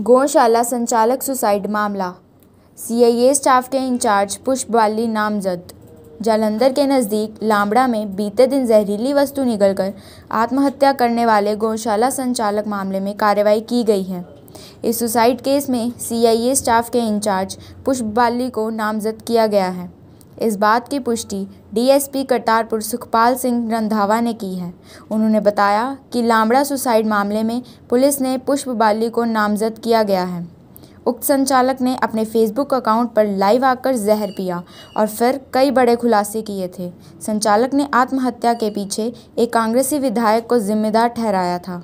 गौशाला संचालक सुसाइड मामला सीआईए स्टाफ के इंचार्ज पुष्प बाली नामजद जालंधर के नज़दीक लामड़ा में बीते दिन जहरीली वस्तु निगलकर आत्महत्या करने वाले गौशाला संचालक मामले में कार्रवाई की गई है इस सुसाइड केस में सीआईए स्टाफ के इंचार्ज पुष्प बाली को नामजद किया गया है इस बात की पुष्टि डीएसपी करतारपुर सुखपाल सिंह रंधावा ने की है उन्होंने बताया कि लामड़ा सुसाइड मामले में पुलिस ने पुष्प बाली को नामजद किया गया है उक्त संचालक ने अपने फेसबुक अकाउंट पर लाइव आकर जहर पिया और फिर कई बड़े खुलासे किए थे संचालक ने आत्महत्या के पीछे एक कांग्रेसी विधायक को जिम्मेदार ठहराया था